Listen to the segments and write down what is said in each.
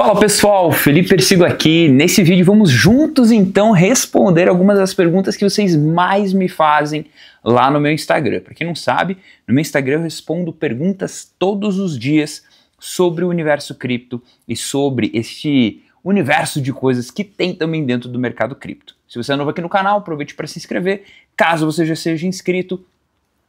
Fala pessoal, Felipe Persigo aqui. Nesse vídeo vamos juntos então responder algumas das perguntas que vocês mais me fazem lá no meu Instagram. Para quem não sabe, no meu Instagram eu respondo perguntas todos os dias sobre o universo cripto e sobre este universo de coisas que tem também dentro do mercado cripto. Se você é novo aqui no canal, aproveite para se inscrever. Caso você já seja inscrito,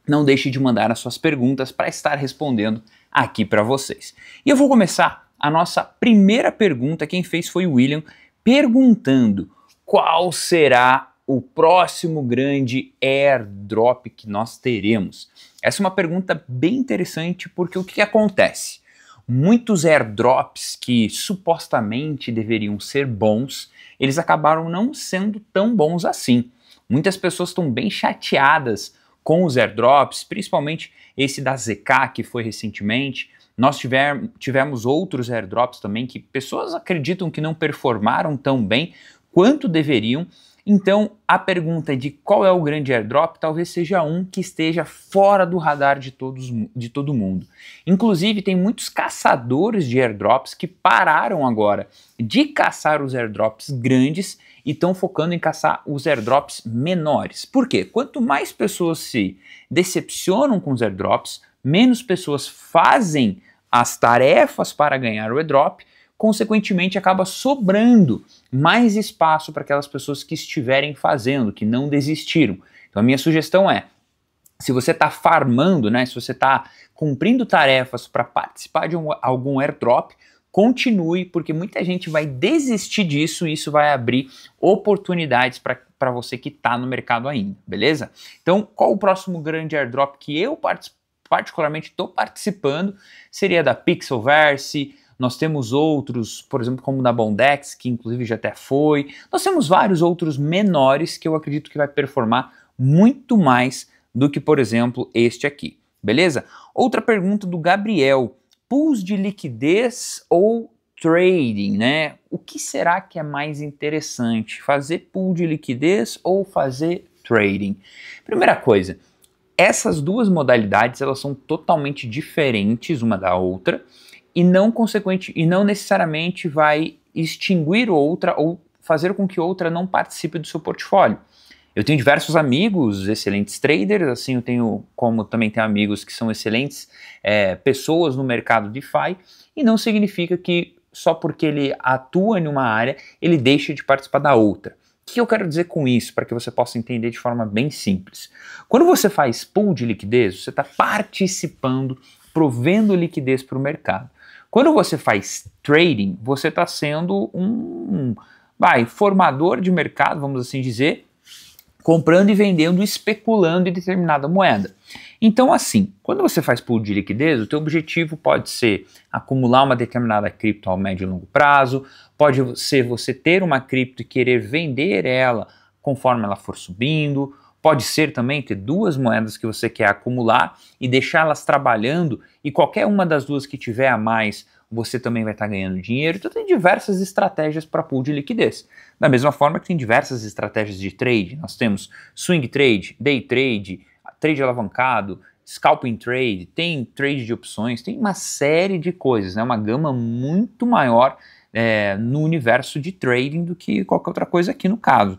não deixe de mandar as suas perguntas para estar respondendo aqui para vocês. E eu vou começar a nossa primeira pergunta, quem fez foi o William, perguntando qual será o próximo grande airdrop que nós teremos? Essa é uma pergunta bem interessante porque o que, que acontece? Muitos airdrops que supostamente deveriam ser bons, eles acabaram não sendo tão bons assim. Muitas pessoas estão bem chateadas com os airdrops, principalmente esse da ZK que foi recentemente. Nós tiver, tivemos outros airdrops também que pessoas acreditam que não performaram tão bem quanto deveriam então, a pergunta de qual é o grande airdrop talvez seja um que esteja fora do radar de, todos, de todo mundo. Inclusive, tem muitos caçadores de airdrops que pararam agora de caçar os airdrops grandes e estão focando em caçar os airdrops menores. Por quê? Quanto mais pessoas se decepcionam com os airdrops, menos pessoas fazem as tarefas para ganhar o airdrop consequentemente acaba sobrando mais espaço para aquelas pessoas que estiverem fazendo, que não desistiram. Então a minha sugestão é, se você está farmando, né, se você está cumprindo tarefas para participar de um, algum airdrop, continue, porque muita gente vai desistir disso e isso vai abrir oportunidades para você que está no mercado ainda, beleza? Então, qual o próximo grande airdrop que eu particularmente estou participando? Seria da Pixelverse, nós temos outros, por exemplo, como da Bondex, que inclusive já até foi. Nós temos vários outros menores que eu acredito que vai performar muito mais do que, por exemplo, este aqui. Beleza? Outra pergunta do Gabriel. Pools de liquidez ou trading, né? O que será que é mais interessante? Fazer pool de liquidez ou fazer trading? Primeira coisa, essas duas modalidades elas são totalmente diferentes uma da outra e não consequente e não necessariamente vai extinguir outra ou fazer com que outra não participe do seu portfólio. Eu tenho diversos amigos, excelentes traders, assim eu tenho, como também tenho amigos que são excelentes é, pessoas no mercado DeFi, e não significa que só porque ele atua em uma área, ele deixa de participar da outra. O que eu quero dizer com isso, para que você possa entender de forma bem simples? Quando você faz pool de liquidez, você está participando, provendo liquidez para o mercado. Quando você faz trading, você está sendo um, vai, formador de mercado, vamos assim dizer, comprando e vendendo, especulando em determinada moeda. Então, assim, quando você faz pool de liquidez, o teu objetivo pode ser acumular uma determinada cripto ao médio e longo prazo, pode ser você ter uma cripto e querer vender ela conforme ela for subindo, Pode ser também ter duas moedas que você quer acumular e deixá-las trabalhando, e qualquer uma das duas que tiver a mais, você também vai estar tá ganhando dinheiro. Então tem diversas estratégias para pool de liquidez. Da mesma forma que tem diversas estratégias de trade, nós temos swing trade, day trade, trade alavancado, scalping trade, tem trade de opções, tem uma série de coisas, né? uma gama muito maior é, no universo de trading do que qualquer outra coisa aqui no caso.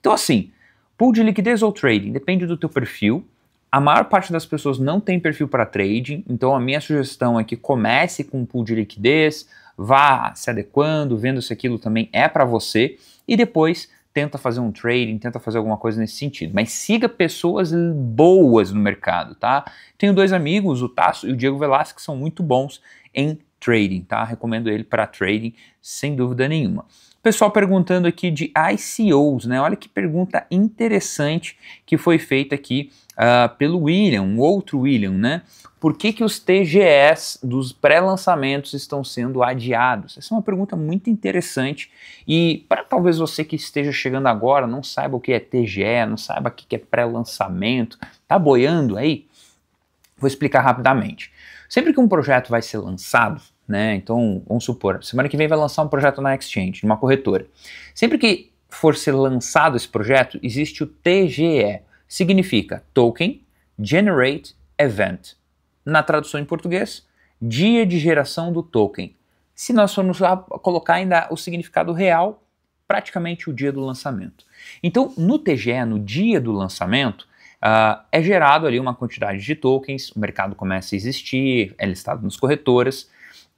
Então assim, Pool de liquidez ou trading, depende do teu perfil. A maior parte das pessoas não tem perfil para trading, então a minha sugestão é que comece com um pool de liquidez, vá se adequando, vendo se aquilo também é para você e depois tenta fazer um trading, tenta fazer alguma coisa nesse sentido. Mas siga pessoas boas no mercado, tá? Tenho dois amigos, o Tasso e o Diego Velasco, que são muito bons em trading, tá? Recomendo ele para trading, sem dúvida nenhuma. Pessoal perguntando aqui de ICOs, né? Olha que pergunta interessante que foi feita aqui uh, pelo William, um outro William, né? Por que, que os TGS dos pré-lançamentos estão sendo adiados? Essa é uma pergunta muito interessante e para talvez você que esteja chegando agora não saiba o que é TGE, não saiba o que é pré-lançamento, tá boiando aí? Vou explicar rapidamente. Sempre que um projeto vai ser lançado, né? Então, vamos supor, semana que vem vai lançar um projeto na Exchange, numa corretora. Sempre que for ser lançado esse projeto, existe o TGE, significa Token Generate Event. Na tradução em português, dia de geração do token. Se nós formos colocar ainda o significado real, praticamente o dia do lançamento. Então, no TGE, no dia do lançamento, Uh, é gerado ali uma quantidade de tokens, o mercado começa a existir, é listado nos corretoras.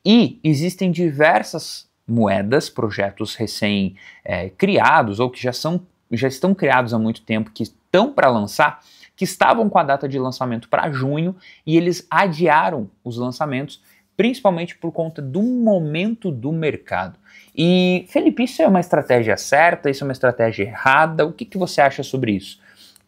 E existem diversas moedas, projetos recém-criados é, ou que já, são, já estão criados há muito tempo, que estão para lançar, que estavam com a data de lançamento para junho e eles adiaram os lançamentos, principalmente por conta do momento do mercado. E, Felipe, isso é uma estratégia certa? Isso é uma estratégia errada? O que, que você acha sobre isso?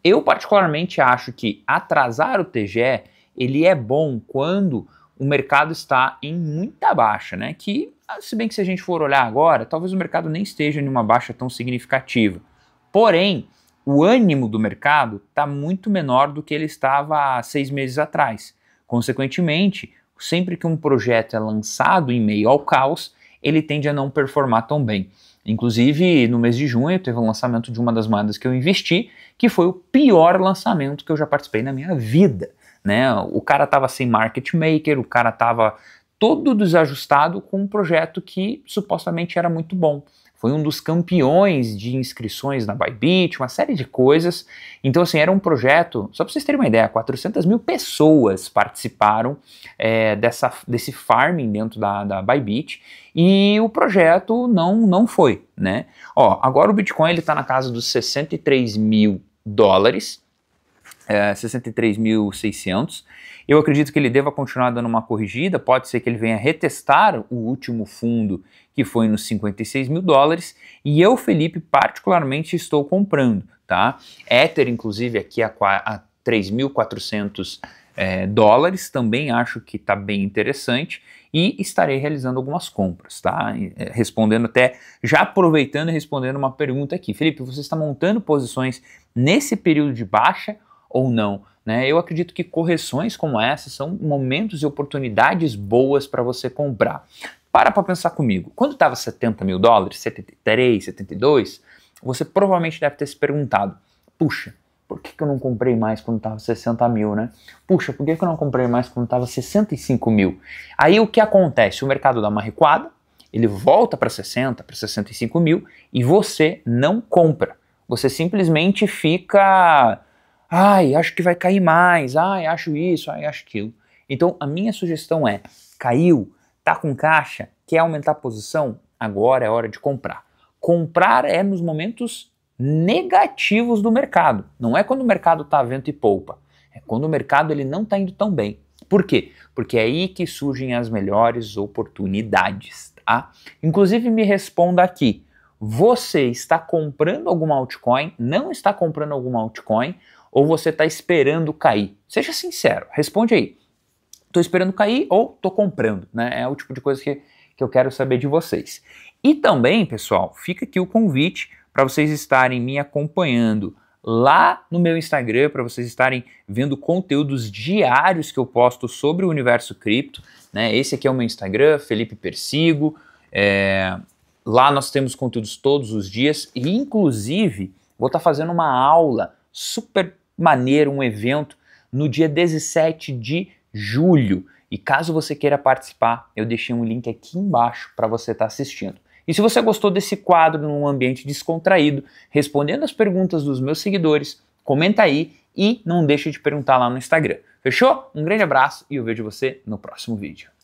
Eu, particularmente, acho que atrasar o TGE ele é bom quando o mercado está em muita baixa, né? Que, ah, se bem que se a gente for olhar agora, talvez o mercado nem esteja em uma baixa tão significativa. Porém, o ânimo do mercado está muito menor do que ele estava há seis meses atrás. Consequentemente, sempre que um projeto é lançado em meio ao caos, ele tende a não performar tão bem. Inclusive, no mês de junho, teve o um lançamento de uma das moedas que eu investi, que foi o pior lançamento que eu já participei na minha vida né? O cara tava sem market maker, o cara tava todo desajustado com um projeto que supostamente era muito bom. Foi um dos campeões de inscrições na Bybit, uma série de coisas. Então, assim, era um projeto, só para vocês terem uma ideia, 400 mil pessoas participaram é, dessa, desse farming dentro da, da Bybit e o projeto não, não foi, né? Ó, agora o Bitcoin ele está na casa dos 63 mil dólares, 63.600. É, eu acredito que ele deva continuar dando uma corrigida, pode ser que ele venha retestar o último fundo que foi nos 56 mil dólares e eu, Felipe, particularmente estou comprando, tá? Ether, inclusive, aqui a, a 3.400 é, dólares, também acho que está bem interessante e estarei realizando algumas compras, tá? É, respondendo até, já aproveitando e respondendo uma pergunta aqui. Felipe, você está montando posições nesse período de baixa ou não. Né? Eu acredito que correções como essa são momentos e oportunidades boas para você comprar. Para para pensar comigo. Quando estava 70 mil dólares, 73, 72, você provavelmente deve ter se perguntado: puxa, por que, que eu não comprei mais quando estava 60 mil, né? Puxa, por que, que eu não comprei mais quando estava 65 mil? Aí o que acontece? O mercado dá uma recuada, ele volta para 60, para 65 mil e você não compra. Você simplesmente fica Ai, acho que vai cair mais. Ai, acho isso, ai, acho aquilo. Então, a minha sugestão é: caiu, tá com caixa, quer aumentar a posição? Agora é hora de comprar. Comprar é nos momentos negativos do mercado. Não é quando o mercado está vento e poupa. É quando o mercado ele não está indo tão bem. Por quê? Porque é aí que surgem as melhores oportunidades, tá? Inclusive me responda aqui. Você está comprando alguma altcoin? Não está comprando alguma altcoin? ou você está esperando cair? Seja sincero, responde aí. Estou esperando cair ou estou comprando? Né? É o tipo de coisa que, que eu quero saber de vocês. E também, pessoal, fica aqui o convite para vocês estarem me acompanhando lá no meu Instagram para vocês estarem vendo conteúdos diários que eu posto sobre o universo cripto. Né? Esse aqui é o meu Instagram, Felipe Persigo. É... Lá nós temos conteúdos todos os dias e, inclusive, vou estar tá fazendo uma aula super maneira, um evento no dia 17 de julho. E caso você queira participar, eu deixei um link aqui embaixo para você estar tá assistindo. E se você gostou desse quadro num ambiente descontraído, respondendo as perguntas dos meus seguidores, comenta aí e não deixe de perguntar lá no Instagram. Fechou? Um grande abraço e eu vejo você no próximo vídeo.